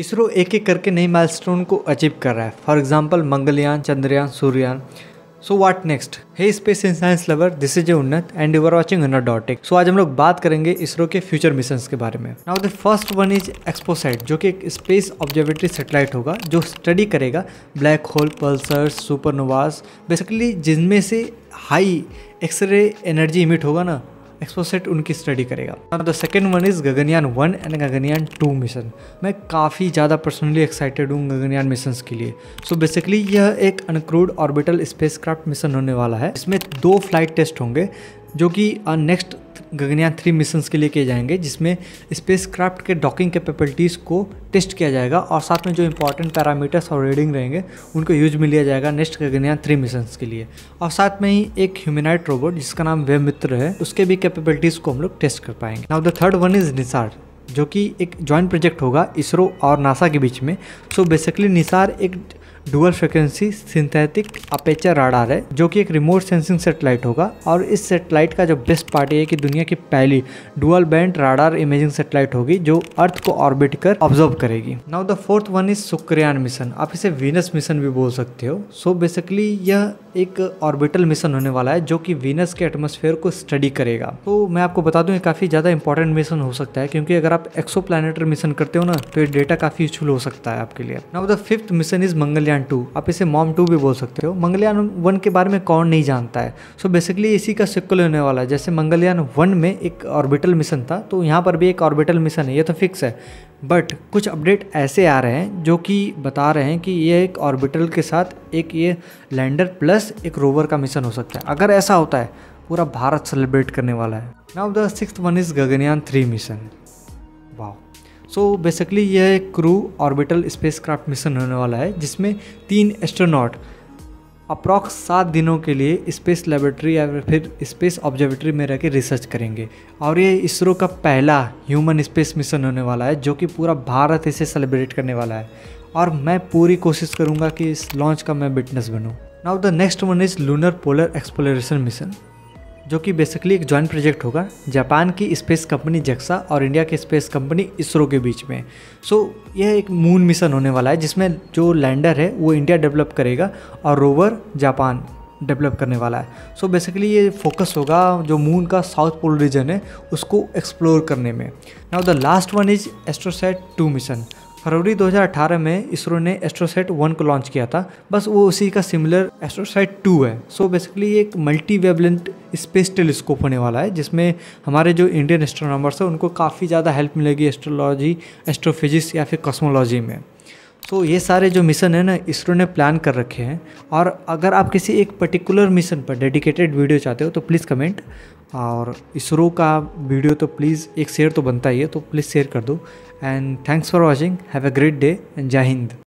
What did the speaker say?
इसरो एक एक करके नई माइलस्टोन को अचीव कर रहा है for example Mangalyaan Chandrayaan Suryayaan so what next hey space and science lover this is a Unnat and you are watching अन्नर डॉट सो आज हम लोग बात करेंगे इसरो के फ्यूचर मिशन के बारे में now the first one is XPoSat जो कि एक स्पेस ऑब्जर्वेटरी सेटेलाइट होगा जो स्टडी करेगा black hole pulsars supernovas basically जिनमें से हाई एक्सरे एनर्जी इमिट होगा ना एक्सपोसेट उनकी स्टडी करेगा the second one is Gaganyaan one and Gaganyaan two mission मैं काफ़ी ज़्यादा पर्सनली एक्साइटेड हूँ गगनयान मिशन के लिए सो so बेसिकली यह एक अनक्रूड ऑर्बिटल क्राफ्ट मिशन होने वाला है इसमें दो फ्लाइट टेस्ट होंगे जो कि नेक्स्ट गगनयान थ्री मिशन के लिए किए जाएंगे जिसमें स्पेस क्राफ्ट के डॉकिंग कैपेबिलिटीज़ को टेस्ट किया जाएगा और साथ में जो इंपॉर्टेंट पैरामीटर्स और रीडिंग रहेंगे उनको यूज में लिया जाएगा नेक्स्ट गगनयान थ्री मिशन के लिए और साथ में ही एक ह्यूमेनाइट रोबोट जिसका नाम वे मित्र है उसके भी कैपेबिलिटीज़ को हम लोग टेस्ट कर पाएंगे now the third one is NISAR जो कि एक जॉइंट प्रोजेक्ट होगा इसरो और नासा के बीच में सो बेसिकली निसार एक dual frequency synthetic aperture radar है जो कि एक रिमोट सेंसिंग सेटेलाइट होगा और इस सेटेलाइट का जो बेस्ट पार्ट ये कि दुनिया की पहली dual band radar imaging satellite होगी जो अर्थ को ऑर्बिट कर ऑब्जर्व करेगी now the fourth one is Shukrayaan mission आप इसे वीनस मिशन भी बोल सकते हो सो so बेसिकली यह एक ऑर्बिटल मिशन होने वाला है जो कि वीनस के एटमोसफेयर को स्टडी करेगा तो मैं आपको बता दूं ये काफ़ी ज़्यादा इंपॉर्टेंट मिशन हो सकता है क्योंकि अगर आप एक्सो मिशन करते हो ना तो ये डेटा काफ़ी यूजफुल हो सकता है आपके लिए now the fifth mission is Mangalyaan Mangalyaan two आप इसे मॉम टू भी बोल सकते हो मंगलयान वन के बारे में कौन नहीं जानता है सो so बेसिकली इसी का सिक्वल होने वाला है जैसे मंगलयान वन में एक ऑर्बिटल मिशन था तो यहाँ पर भी एक ऑर्बिटल मिशन है ये तो फिक्स है बट कुछ अपडेट ऐसे आ रहे हैं जो कि बता रहे हैं कि ये एक ऑर्बिटल के साथ एक ये लैंडर प्लस एक रोवर का मिशन हो सकता है अगर ऐसा होता है पूरा भारत सेलिब्रेट करने वाला है now the six one is Gaganyaan three mission वाह सो बेसिकली यह एक क्रू ऑर्बिटल स्पेसक्राफ्ट मिशन होने वाला है जिसमें तीन एस्ट्रोनॉट अप्रॉक्स सात दिनों के लिए स्पेस लेबोरेटरी या फिर स्पेस ऑब्जर्वेटरी में रह कर रिसर्च करेंगे और ये इसरो का पहला ह्यूमन स्पेस मिशन होने वाला है जो कि पूरा भारत इसे सेलिब्रेट करने वाला है और मैं पूरी कोशिश करूँगा कि इस लॉन्च का मैं विटनेस बनूँ now the next one is lunar polar exploration mission जो कि बेसिकली एक जॉइंट प्रोजेक्ट होगा जापान की स्पेस कंपनी जक्सा और इंडिया की स्पेस कंपनी इसरो के बीच में सो so, यह एक मून मिशन होने वाला है जिसमें जो लैंडर है वो इंडिया डेवलप करेगा और रोवर जापान डेवलप करने वाला है सो so बेसिकली ये फोकस होगा जो मून का साउथ पोल रीजन है उसको एक्सप्लोर करने में now the last one is AstroSat two mission फरवरी 2018 में इसरो ने एस्ट्रोसाइट वन को लॉन्च किया था बस वो उसी का सिमिलर एस्ट्रोसाइट टू है सो so बेसिकली एक मल्टी वेबलेंट स्पेस टेलीस्कोप होने वाला है जिसमें हमारे जो इंडियन एस्ट्रोनॉमर्स हैं उनको काफ़ी ज़्यादा हेल्प मिलेगी एस्ट्रोलॉजी एस्ट्रोफिजिक्स या फिर कॉस्मोलॉजी में तो ये सारे जो मिशन है ना इसरो ने प्लान कर रखे हैं और अगर आप किसी एक पर्टिकुलर मिशन पर डेडिकेटेड वीडियो चाहते हो तो प्लीज़ कमेंट और इसरो का वीडियो तो प्लीज़ एक शेयर तो बनता ही है तो प्लीज़ शेयर कर दो and thanks for watching have a great day and Jai Hind